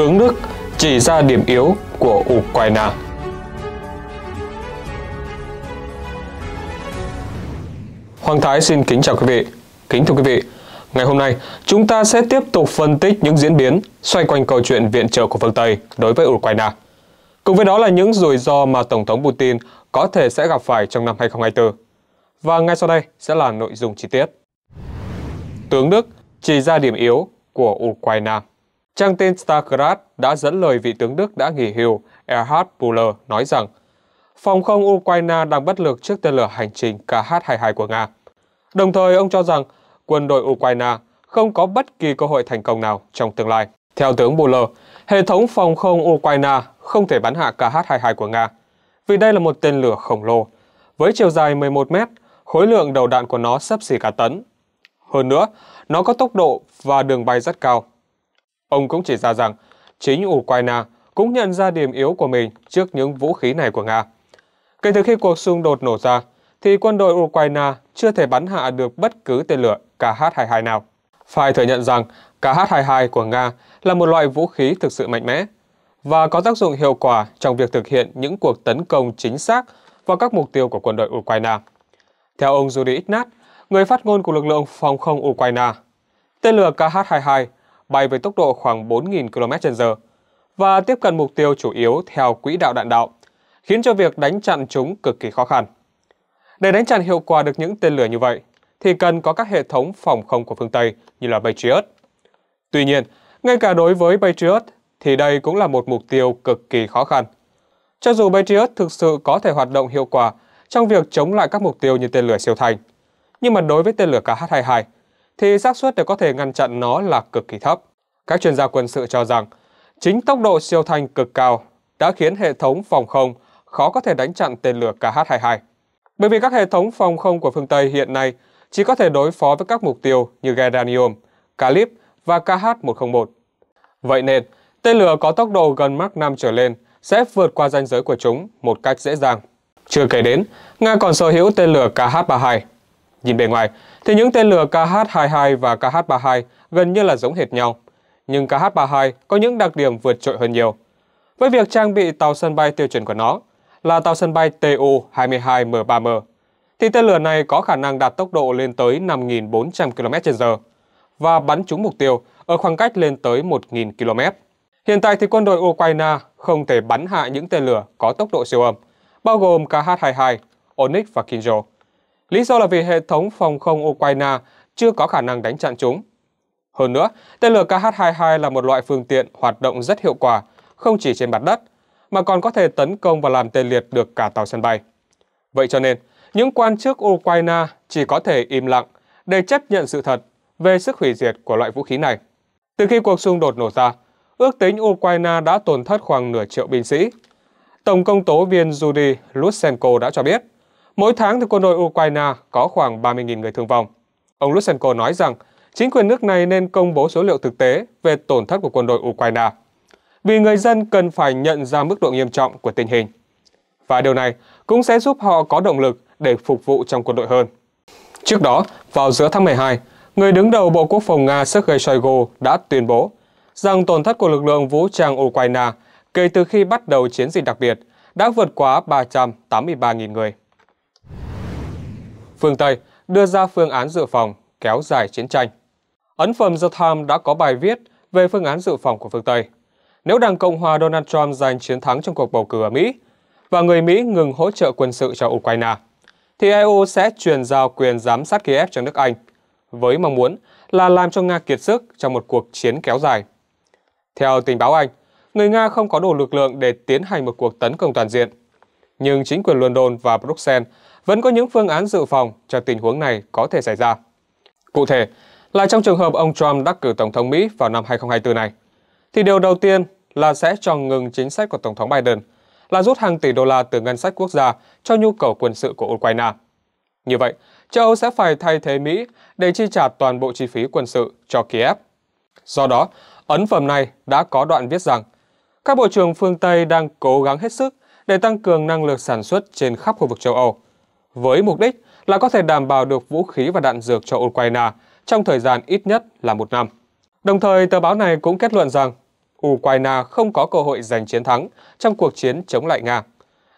tướng Đức chỉ ra điểm yếu của Ukraine. Hoàng Thái xin kính chào quý vị. Kính thưa quý vị, ngày hôm nay chúng ta sẽ tiếp tục phân tích những diễn biến xoay quanh câu chuyện viện trợ của phương Tây đối với Ukraine. Cùng với đó là những rủi ro mà Tổng thống Putin có thể sẽ gặp phải trong năm 2024. Và ngay sau đây sẽ là nội dung chi tiết. Tướng Đức chỉ ra điểm yếu của Ukraine. Trang tin Starcraft đã dẫn lời vị tướng Đức đã nghỉ hưu Erhard Buller nói rằng phòng không Ukraine đang bất lực trước tên lửa hành trình KH-22 của Nga. Đồng thời, ông cho rằng quân đội Ukraine không có bất kỳ cơ hội thành công nào trong tương lai. Theo tướng Buller, hệ thống phòng không Ukraine không thể bắn hạ KH-22 của Nga, vì đây là một tên lửa khổng lồ. Với chiều dài 11 mét, khối lượng đầu đạn của nó sấp xỉ cả tấn. Hơn nữa, nó có tốc độ và đường bay rất cao, Ông cũng chỉ ra rằng chính Ukraine cũng nhận ra điểm yếu của mình trước những vũ khí này của Nga. Kể từ khi cuộc xung đột nổ ra, thì quân đội Ukraine chưa thể bắn hạ được bất cứ tên lửa KH-22 nào. Phải thừa nhận rằng KH-22 của Nga là một loại vũ khí thực sự mạnh mẽ và có tác dụng hiệu quả trong việc thực hiện những cuộc tấn công chính xác vào các mục tiêu của quân đội Ukraine. Theo ông Yuri Ignat, người phát ngôn của lực lượng phòng không Ukraine, tên lửa KH-22 bay với tốc độ khoảng 4.000 km/h và tiếp cận mục tiêu chủ yếu theo quỹ đạo đạn đạo, khiến cho việc đánh chặn chúng cực kỳ khó khăn. Để đánh chặn hiệu quả được những tên lửa như vậy, thì cần có các hệ thống phòng không của phương Tây như là Patriot. Tuy nhiên, ngay cả đối với Patriot thì đây cũng là một mục tiêu cực kỳ khó khăn. Cho dù Patriot thực sự có thể hoạt động hiệu quả trong việc chống lại các mục tiêu như tên lửa siêu thanh, nhưng mà đối với tên lửa KH-22 thì xác suất để có thể ngăn chặn nó là cực kỳ thấp. Các chuyên gia quân sự cho rằng, chính tốc độ siêu thanh cực cao đã khiến hệ thống phòng không khó có thể đánh chặn tên lửa KH-22. Bởi vì các hệ thống phòng không của phương Tây hiện nay chỉ có thể đối phó với các mục tiêu như Geranium, Calip và KH-101. Vậy nên, tên lửa có tốc độ gần Mach 5 trở lên sẽ vượt qua ranh giới của chúng một cách dễ dàng. Chưa kể đến, Nga còn sở hữu tên lửa KH-32 Nhìn bề ngoài thì những tên lửa KH-22 và KH-32 gần như là giống hệt nhau, nhưng KH-32 có những đặc điểm vượt trội hơn nhiều. Với việc trang bị tàu sân bay tiêu chuẩn của nó là tàu sân bay Tu-22M3M, thì tên lửa này có khả năng đạt tốc độ lên tới 5.400 km/h và bắn trúng mục tiêu ở khoảng cách lên tới 1.000 km. Hiện tại thì quân đội Ukraine không thể bắn hạ những tên lửa có tốc độ siêu âm, bao gồm KH-22, Onyx và Kinjo lý do là vì hệ thống phòng không Ukraine chưa có khả năng đánh chặn chúng. Hơn nữa, tên lửa KH-22 là một loại phương tiện hoạt động rất hiệu quả, không chỉ trên mặt đất, mà còn có thể tấn công và làm tê liệt được cả tàu sân bay. Vậy cho nên, những quan chức Ukraine chỉ có thể im lặng để chấp nhận sự thật về sức hủy diệt của loại vũ khí này. Từ khi cuộc xung đột nổ ra, ước tính Ukraine đã tổn thất khoảng nửa triệu binh sĩ. Tổng công tố viên Yuri Lutsenko đã cho biết, Mỗi tháng thì quân đội Ukraine có khoảng 30.000 người thương vong. Ông Lutsenko nói rằng chính quyền nước này nên công bố số liệu thực tế về tổn thất của quân đội Ukraine, vì người dân cần phải nhận ra mức độ nghiêm trọng của tình hình. Và điều này cũng sẽ giúp họ có động lực để phục vụ trong quân đội hơn. Trước đó, vào giữa tháng 12, người đứng đầu Bộ Quốc phòng Nga Sergei Shoigu đã tuyên bố rằng tổn thất của lực lượng vũ trang Ukraine kể từ khi bắt đầu chiến dịch đặc biệt đã vượt quá 383.000 người phương Tây đưa ra phương án dự phòng kéo dài chiến tranh. Ấn phẩm The Times đã có bài viết về phương án dự phòng của phương Tây. Nếu Đảng Cộng hòa Donald Trump giành chiến thắng trong cuộc bầu cử ở Mỹ và người Mỹ ngừng hỗ trợ quân sự cho Ukraine, thì EU sẽ truyền giao quyền giám sát Kiev cho nước Anh, với mong muốn là làm cho Nga kiệt sức trong một cuộc chiến kéo dài. Theo tình báo Anh, người Nga không có đủ lực lượng để tiến hành một cuộc tấn công toàn diện. Nhưng chính quyền London và Bruxelles vẫn có những phương án dự phòng cho tình huống này có thể xảy ra. Cụ thể, là trong trường hợp ông Trump đắc cử Tổng thống Mỹ vào năm 2024 này, thì điều đầu tiên là sẽ cho ngừng chính sách của Tổng thống Biden là rút hàng tỷ đô la từ ngân sách quốc gia cho nhu cầu quân sự của Ukraine. Như vậy, châu Âu sẽ phải thay thế Mỹ để chi trả toàn bộ chi phí quân sự cho Kiev. Do đó, ấn phẩm này đã có đoạn viết rằng các bộ trưởng phương Tây đang cố gắng hết sức để tăng cường năng lực sản xuất trên khắp khu vực châu Âu – với mục đích là có thể đảm bảo được vũ khí và đạn dược cho Ukraine trong thời gian ít nhất là một năm. Đồng thời, tờ báo này cũng kết luận rằng Ukraine không có cơ hội giành chiến thắng trong cuộc chiến chống lại Nga.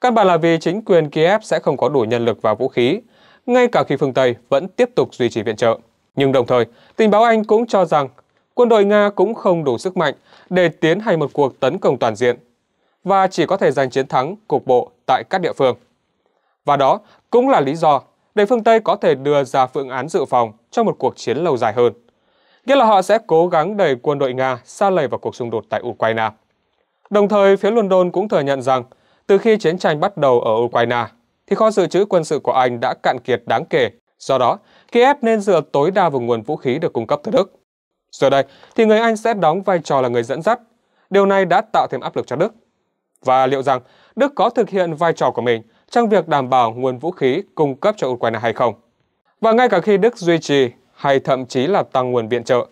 Căn bản là vì chính quyền Kiev sẽ không có đủ nhân lực và vũ khí, ngay cả khi phương Tây vẫn tiếp tục duy trì viện trợ. Nhưng đồng thời, tình báo Anh cũng cho rằng quân đội Nga cũng không đủ sức mạnh để tiến hành một cuộc tấn công toàn diện và chỉ có thể giành chiến thắng cục bộ tại các địa phương. Và đó cũng là lý do để phương Tây có thể đưa ra phương án dự phòng cho một cuộc chiến lâu dài hơn. Nghĩa là họ sẽ cố gắng đẩy quân đội Nga xa lầy vào cuộc xung đột tại Ukraine. Đồng thời, phía London cũng thừa nhận rằng từ khi chiến tranh bắt đầu ở Ukraine, thì kho dự trữ quân sự của Anh đã cạn kiệt đáng kể. Do đó, Kiev nên dựa tối đa vào nguồn vũ khí được cung cấp từ Đức. Giờ đây, thì người Anh sẽ đóng vai trò là người dẫn dắt. Điều này đã tạo thêm áp lực cho Đức. Và liệu rằng Đức có thực hiện vai trò của mình trong việc đảm bảo nguồn vũ khí cung cấp cho Ukraine hay không. Và ngay cả khi Đức duy trì hay thậm chí là tăng nguồn viện trợ,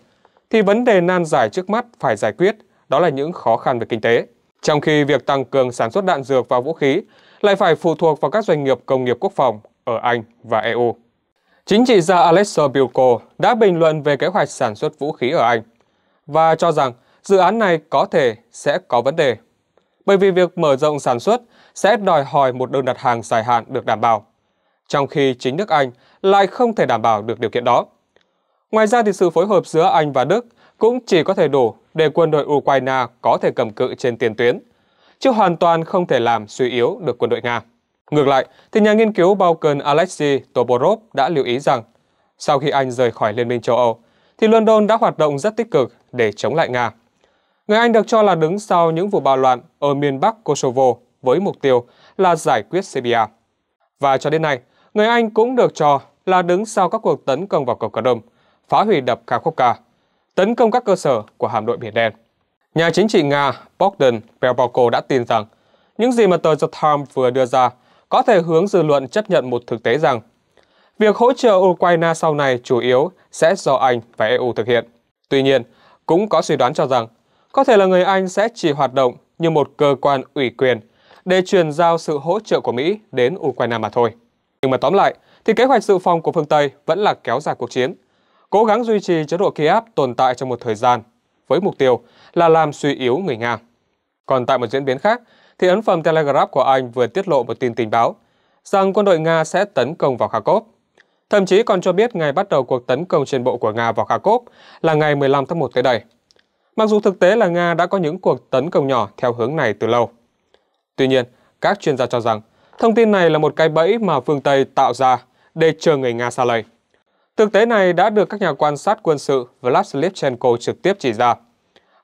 thì vấn đề nan giải trước mắt phải giải quyết đó là những khó khăn về kinh tế. Trong khi việc tăng cường sản xuất đạn dược và vũ khí lại phải phụ thuộc vào các doanh nghiệp công nghiệp quốc phòng ở Anh và EU. Chính trị gia Alexei Bilko đã bình luận về kế hoạch sản xuất vũ khí ở Anh và cho rằng dự án này có thể sẽ có vấn đề. Bởi vì việc mở rộng sản xuất sẽ đòi hỏi một đơn đặt hàng dài hạn được đảm bảo, trong khi chính nước Anh lại không thể đảm bảo được điều kiện đó. Ngoài ra thì sự phối hợp giữa Anh và Đức cũng chỉ có thể đủ để quân đội Ukraine có thể cầm cự trên tiền tuyến, chứ hoàn toàn không thể làm suy yếu được quân đội Nga. Ngược lại, thì nhà nghiên cứu Balkan Alexei Toporov đã lưu ý rằng, sau khi Anh rời khỏi Liên minh châu Âu, thì London đã hoạt động rất tích cực để chống lại Nga. Người Anh được cho là đứng sau những vụ bạo loạn ở miền Bắc Kosovo với mục tiêu là giải quyết Serbia. Và cho đến nay, người Anh cũng được cho là đứng sau các cuộc tấn công vào cầu Cà Đông, phá hủy đập Kakhovka, tấn công các cơ sở của hạm đội Biển Đen. Nhà chính trị Nga Bogdan Belboko đã tin rằng những gì mà tờ The Times vừa đưa ra có thể hướng dư luận chấp nhận một thực tế rằng việc hỗ trợ Ukraine sau này chủ yếu sẽ do Anh và EU thực hiện. Tuy nhiên, cũng có suy đoán cho rằng có thể là người Anh sẽ chỉ hoạt động như một cơ quan ủy quyền để truyền giao sự hỗ trợ của Mỹ đến Ukraine mà thôi. Nhưng mà tóm lại, thì kế hoạch dự phòng của phương Tây vẫn là kéo dài cuộc chiến, cố gắng duy trì chế độ Kiev tồn tại trong một thời gian, với mục tiêu là làm suy yếu người Nga. Còn tại một diễn biến khác, thì ấn phẩm Telegraph của Anh vừa tiết lộ một tin tình báo rằng quân đội Nga sẽ tấn công vào Kharkov. Thậm chí còn cho biết ngày bắt đầu cuộc tấn công trên bộ của Nga vào Kharkov là ngày 15 tháng 1 tới đây. Mặc dù thực tế là Nga đã có những cuộc tấn công nhỏ theo hướng này từ lâu. Tuy nhiên, các chuyên gia cho rằng thông tin này là một cái bẫy mà phương Tây tạo ra để chờ người Nga xa lầy. Thực tế này đã được các nhà quan sát quân sự Vladislavchenko trực tiếp chỉ ra.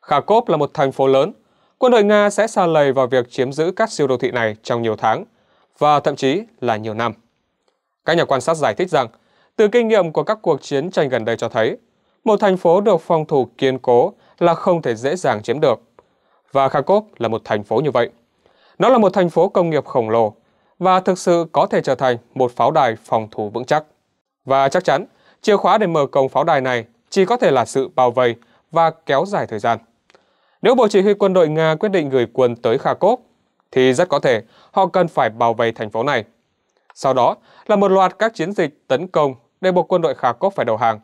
Kharkov là một thành phố lớn, quân đội Nga sẽ xa lầy vào việc chiếm giữ các siêu đô thị này trong nhiều tháng và thậm chí là nhiều năm. Các nhà quan sát giải thích rằng, từ kinh nghiệm của các cuộc chiến tranh gần đây cho thấy, một thành phố được phòng thủ kiên cố là không thể dễ dàng chiếm được. Và Kharkov là một thành phố như vậy. Nó là một thành phố công nghiệp khổng lồ và thực sự có thể trở thành một pháo đài phòng thủ vững chắc. Và chắc chắn, chìa khóa để mở cổng pháo đài này chỉ có thể là sự bao vây và kéo dài thời gian. Nếu Bộ Chỉ huy quân đội Nga quyết định gửi quân tới Kharkov, thì rất có thể họ cần phải bảo vệ thành phố này. Sau đó là một loạt các chiến dịch tấn công để buộc quân đội Kharkov phải đầu hàng,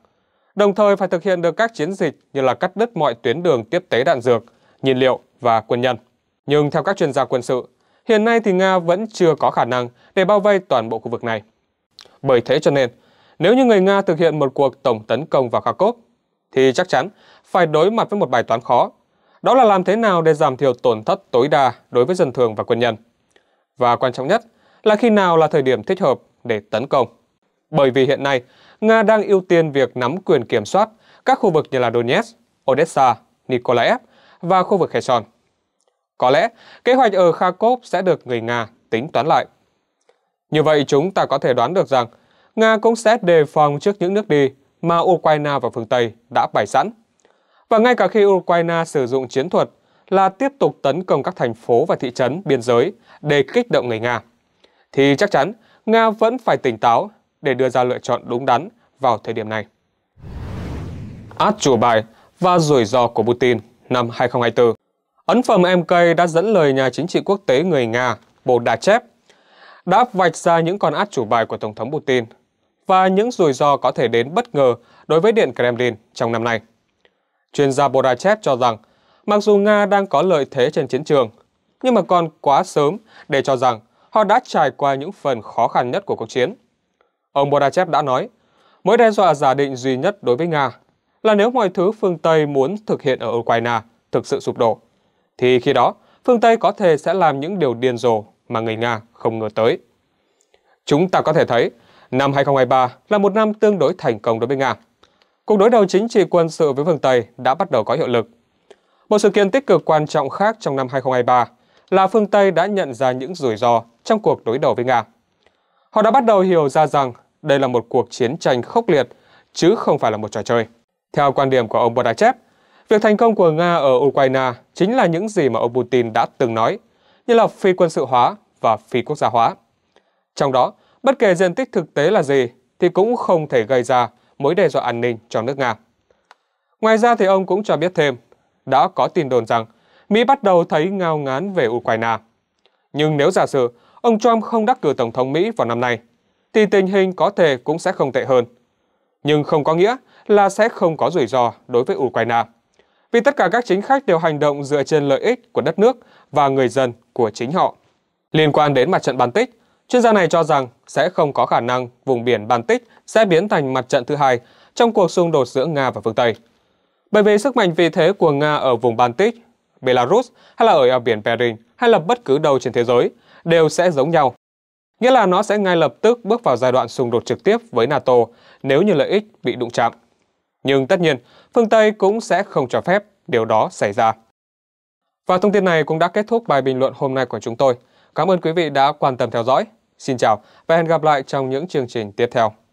đồng thời phải thực hiện được các chiến dịch như là cắt đứt mọi tuyến đường tiếp tế đạn dược, nhiên liệu và quân nhân. Nhưng theo các chuyên gia quân sự, hiện nay thì Nga vẫn chưa có khả năng để bao vây toàn bộ khu vực này. Bởi thế cho nên, nếu như người Nga thực hiện một cuộc tổng tấn công vào Kharkov, thì chắc chắn phải đối mặt với một bài toán khó. Đó là làm thế nào để giảm thiểu tổn thất tối đa đối với dân thường và quân nhân. Và quan trọng nhất là khi nào là thời điểm thích hợp để tấn công. Bởi vì hiện nay, Nga đang ưu tiên việc nắm quyền kiểm soát các khu vực như là Donetsk, Odessa, Nikolaev và khu vực Kherson. Có lẽ kế hoạch ở Kharkov sẽ được người Nga tính toán lại. Như vậy chúng ta có thể đoán được rằng Nga cũng sẽ đề phòng trước những nước đi mà Ukraine và phương Tây đã bày sẵn. Và ngay cả khi Ukraine sử dụng chiến thuật là tiếp tục tấn công các thành phố và thị trấn biên giới để kích động người Nga, thì chắc chắn Nga vẫn phải tỉnh táo để đưa ra lựa chọn đúng đắn vào thời điểm này. Át chủ bài và rủi ro của Putin năm 2024 Ấn phẩm MK đã dẫn lời nhà chính trị quốc tế người Nga Bodachev đã vạch ra những con át chủ bài của Tổng thống Putin và những rủi ro có thể đến bất ngờ đối với Điện Kremlin trong năm nay. Chuyên gia Bodachev cho rằng, mặc dù Nga đang có lợi thế trên chiến trường, nhưng mà còn quá sớm để cho rằng họ đã trải qua những phần khó khăn nhất của cuộc chiến. Ông Bodachev đã nói, mối đe dọa giả định duy nhất đối với Nga là nếu mọi thứ phương Tây muốn thực hiện ở Ukraine thực sự sụp đổ thì khi đó phương Tây có thể sẽ làm những điều điên rồ mà người Nga không ngờ tới. Chúng ta có thể thấy, năm 2023 là một năm tương đối thành công đối với Nga. Cuộc đối đầu chính trị quân sự với phương Tây đã bắt đầu có hiệu lực. Một sự kiện tích cực quan trọng khác trong năm 2023 là phương Tây đã nhận ra những rủi ro trong cuộc đối đầu với Nga. Họ đã bắt đầu hiểu ra rằng đây là một cuộc chiến tranh khốc liệt, chứ không phải là một trò chơi. Theo quan điểm của ông Bodachev, Việc thành công của Nga ở Ukraine chính là những gì mà ông Putin đã từng nói, như là phi quân sự hóa và phi quốc gia hóa. Trong đó, bất kể diện tích thực tế là gì thì cũng không thể gây ra mối đe dọa an ninh cho nước Nga. Ngoài ra thì ông cũng cho biết thêm, đã có tin đồn rằng Mỹ bắt đầu thấy ngao ngán về Ukraine. Nhưng nếu giả sử ông Trump không đắc cử Tổng thống Mỹ vào năm nay, thì tình hình có thể cũng sẽ không tệ hơn. Nhưng không có nghĩa là sẽ không có rủi ro đối với Ukraine vì tất cả các chính khách đều hành động dựa trên lợi ích của đất nước và người dân của chính họ. Liên quan đến mặt trận Baltic, chuyên gia này cho rằng sẽ không có khả năng vùng biển Baltic sẽ biến thành mặt trận thứ hai trong cuộc xung đột giữa Nga và phương Tây. Bởi vì sức mạnh vị thế của Nga ở vùng Baltic, Belarus hay là ở eo biển Bering hay là bất cứ đâu trên thế giới đều sẽ giống nhau. Nghĩa là nó sẽ ngay lập tức bước vào giai đoạn xung đột trực tiếp với NATO nếu như lợi ích bị đụng chạm. Nhưng tất nhiên, phương Tây cũng sẽ không cho phép điều đó xảy ra. Và thông tin này cũng đã kết thúc bài bình luận hôm nay của chúng tôi. Cảm ơn quý vị đã quan tâm theo dõi. Xin chào và hẹn gặp lại trong những chương trình tiếp theo.